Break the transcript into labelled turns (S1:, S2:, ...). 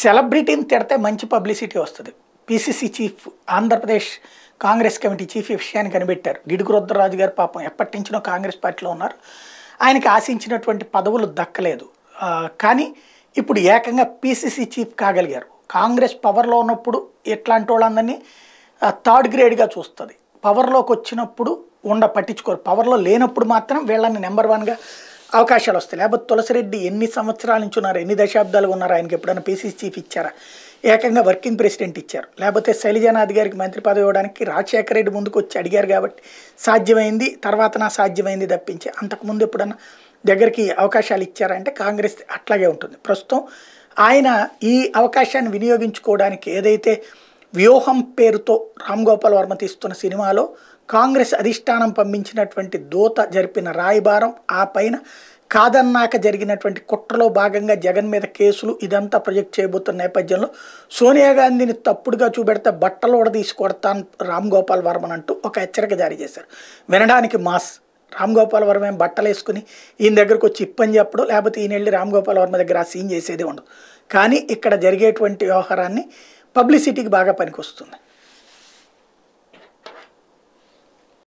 S1: సెలబ్రిటీని తిడితే మంచి పబ్లిసిటీ వస్తుంది PCC chief Andhra Pradesh Congress committee chief విషయాన్ని కనిపెట్టారు గిడుగు రుద్రరాజు గారు పాపం ఎప్పటి నుంచినో కాంగ్రెస్ పార్టీలో ఉన్నారు ఆయనకి ఆశించినటువంటి పదవులు దక్కలేదు కానీ ఇప్పుడు ఏకంగా పిసిసి చీఫ్ కాగలిగారు కాంగ్రెస్ పవర్లో ఉన్నప్పుడు ఎట్లాంటి వాళ్ళందరినీ థర్డ్ గ్రేడ్గా చూస్తుంది పవర్లోకి వచ్చినప్పుడు ఉండ పట్టించుకోరు పవర్లో లేనప్పుడు మాత్రం వీళ్ళని నెంబర్ వన్గా అవకాశాలు వస్తాయి లేకపోతే తులసిరెడ్డి ఎన్ని సంవత్సరాల నుంచి ఉన్నారు ఎన్ని దశాబ్దాలుగా ఉన్నారు ఆయనకి ఎప్పుడైనా పీసీసీ చీఫ్ ఇచ్చారా ఏకంగా వర్కింగ్ ప్రెసిడెంట్ ఇచ్చారు లేకపోతే శైలజానాథ్ గారికి మంత్రి పదవి ఇవ్వడానికి రాజశేఖర రెడ్డి ముందుకు వచ్చి అడిగారు కాబట్టి సాధ్యమైంది తర్వాత నా సాధ్యమైంది తప్పించి అంతకుముందు ఎప్పుడన్నా దగ్గరికి అవకాశాలు ఇచ్చారంటే కాంగ్రెస్ అట్లాగే ఉంటుంది ప్రస్తుతం ఆయన ఈ అవకాశాన్ని వినియోగించుకోవడానికి ఏదైతే వ్యూహం పేరుతో రామ్ గోపాల్ వర్మ తీస్తున్న సినిమాలో కాంగ్రెస్ అధిష్టానం పంపించినటువంటి దూత జరిపిన రాయబారం ఆ పైన కాదన్నాక జరిగినటువంటి కుట్రలో భాగంగా జగన్ మీద కేసులు ఇదంతా ప్రొజెక్ట్ చేయబోతున్న నేపథ్యంలో సోనియా గాంధీని తప్పుడుగా చూపెడితే బట్టలు కూడా కొడతాను రామ్ గోపాల్ వర్మన్ అంటూ ఒక హెచ్చరిక జారీ చేశారు వినడానికి మాస్ రామ్ గోపాల్ వర్మ ఏం బట్టలు వేసుకుని ఈయన దగ్గరకు వచ్చి ఇప్పని చెప్పడం లేకపోతే ఈయన వెళ్ళి రామ్ గోపాల్ వర్మ దగ్గర ఆ సీన్ చేసేది ఉండదు కానీ ఇక్కడ జరిగేటువంటి వ్యవహారాన్ని పబ్లిసిటీకి బాగా పనికొస్తుంది